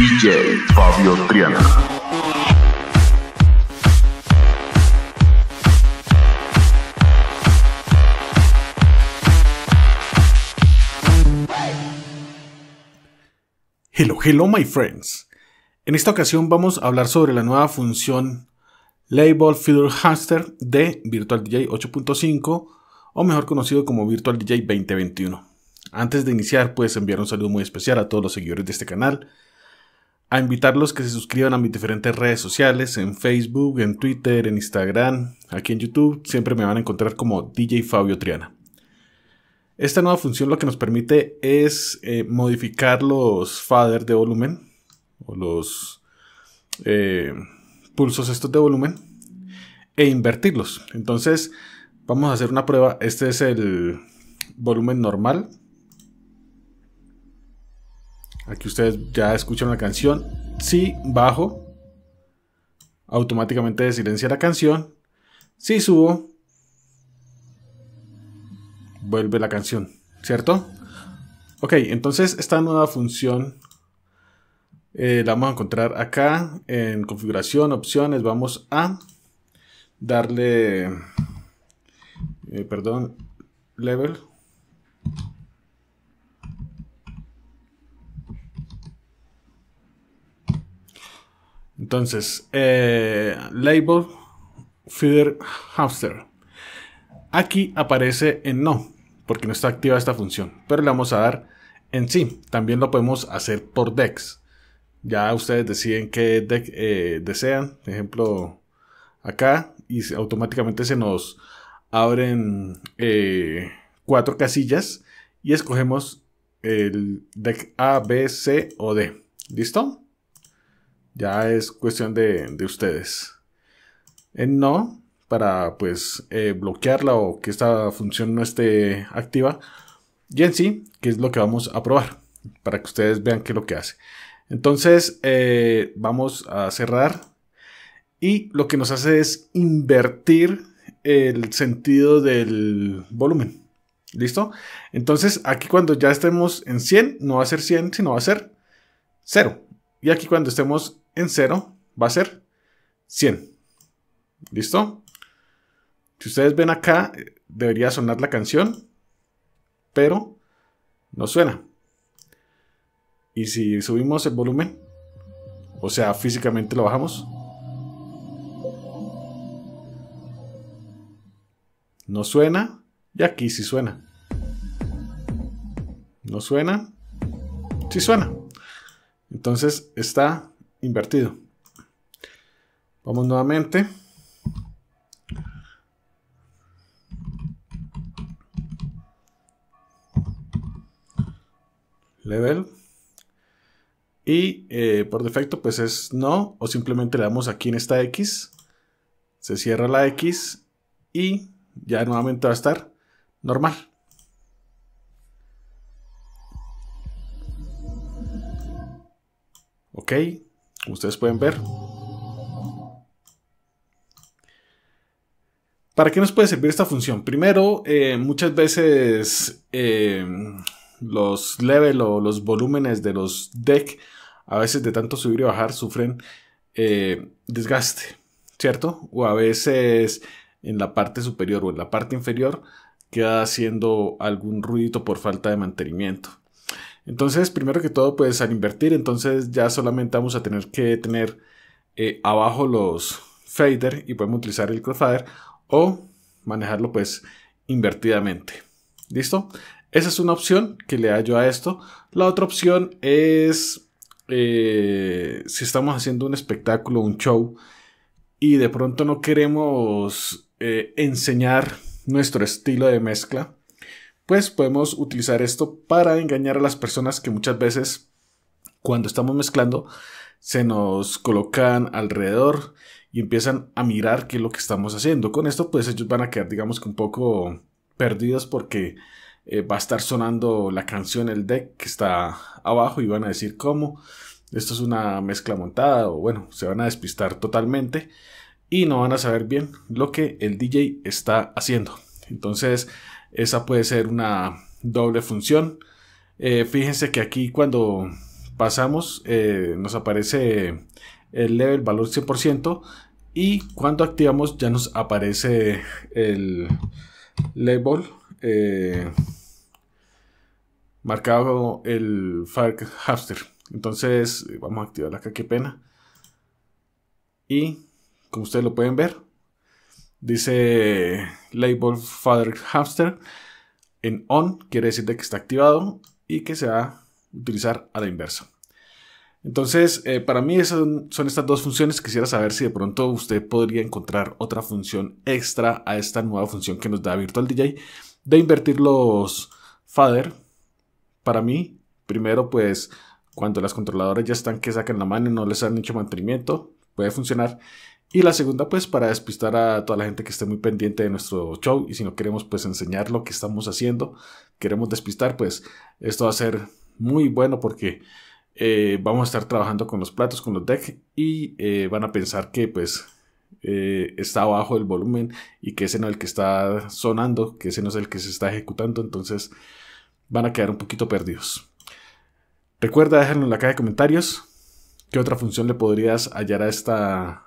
DJ Fabio Triana. Hello, hello my friends. En esta ocasión vamos a hablar sobre la nueva función Label Feeder Haster de Virtual DJ 8.5 o mejor conocido como Virtual DJ 2021. Antes de iniciar, puedes enviar un saludo muy especial a todos los seguidores de este canal a invitarlos que se suscriban a mis diferentes redes sociales, en Facebook, en Twitter, en Instagram, aquí en YouTube, siempre me van a encontrar como DJ Fabio Triana. Esta nueva función lo que nos permite es eh, modificar los faders de volumen o los eh, pulsos estos de volumen e invertirlos. Entonces vamos a hacer una prueba. Este es el volumen normal Aquí ustedes ya escuchan la canción. Si bajo, automáticamente de silencia la canción. Si subo, vuelve la canción, ¿cierto? Ok, entonces esta nueva función eh, la vamos a encontrar acá en configuración, opciones, vamos a darle, eh, perdón, level Entonces, eh, label feeder hamster. Aquí aparece en no, porque no está activa esta función, pero le vamos a dar en sí. También lo podemos hacer por DEX. Ya ustedes deciden qué deck eh, desean. Por ejemplo, acá y automáticamente se nos abren eh, cuatro casillas y escogemos el deck A, B, C o D. ¿Listo? Ya es cuestión de, ustedes. En no, para pues eh, bloquearla o que esta función no esté activa. Y en sí, que es lo que vamos a probar. Para que ustedes vean qué es lo que hace. Entonces, eh, vamos a cerrar. Y lo que nos hace es invertir el sentido del volumen. ¿Listo? Entonces, aquí cuando ya estemos en 100, no va a ser 100, sino va a ser 0. Y aquí cuando estemos en 0 va a ser 100. ¿Listo? Si ustedes ven acá, debería sonar la canción, pero no suena. Y si subimos el volumen, o sea, físicamente lo bajamos, no suena, y aquí sí suena. No suena, sí suena. Entonces está invertido. Vamos nuevamente. Level. Y eh, por defecto pues es no o simplemente le damos aquí en esta X. Se cierra la X y ya nuevamente va a estar normal. Ok, ustedes pueden ver. ¿Para qué nos puede servir esta función? Primero, eh, muchas veces eh, los level o los volúmenes de los deck, a veces de tanto subir y bajar, sufren eh, desgaste, ¿cierto? O a veces en la parte superior o en la parte inferior queda haciendo algún ruidito por falta de mantenimiento. Entonces, primero que todo, pues al invertir, entonces ya solamente vamos a tener que tener eh, abajo los fader y podemos utilizar el crossfader o manejarlo pues invertidamente. ¿Listo? Esa es una opción que le yo a esto. La otra opción es eh, si estamos haciendo un espectáculo, un show, y de pronto no queremos eh, enseñar nuestro estilo de mezcla, pues podemos utilizar esto para engañar a las personas que muchas veces cuando estamos mezclando se nos colocan alrededor y empiezan a mirar qué es lo que estamos haciendo. Con esto pues ellos van a quedar digamos que un poco perdidos porque eh, va a estar sonando la canción, el deck que está abajo y van a decir cómo esto es una mezcla montada o bueno, se van a despistar totalmente y no van a saber bien lo que el DJ está haciendo. Entonces esa puede ser una doble función. Eh, fíjense que aquí cuando pasamos eh, nos aparece el level valor 100% y cuando activamos ya nos aparece el label eh, marcado el fire hamster. Entonces vamos a activar acá, qué pena. Y como ustedes lo pueden ver, Dice label father hamster en on, quiere decir de que está activado y que se va a utilizar a la inversa. Entonces, eh, para mí son, son, estas dos funciones. Quisiera saber si de pronto usted podría encontrar otra función extra a esta nueva función que nos da Virtual DJ de invertir los fader. Para mí, primero, pues cuando las controladoras ya están que sacan la mano y no les han hecho mantenimiento, puede funcionar. Y la segunda, pues, para despistar a toda la gente que esté muy pendiente de nuestro show y si no queremos, pues, enseñar lo que estamos haciendo, queremos despistar, pues, esto va a ser muy bueno porque eh, vamos a estar trabajando con los platos, con los decks y eh, van a pensar que, pues, eh, está abajo el volumen y que ese no es el que está sonando, que ese no es el que se está ejecutando, entonces van a quedar un poquito perdidos. Recuerda dejarlo en la caja de comentarios. ¿Qué otra función le podrías hallar a esta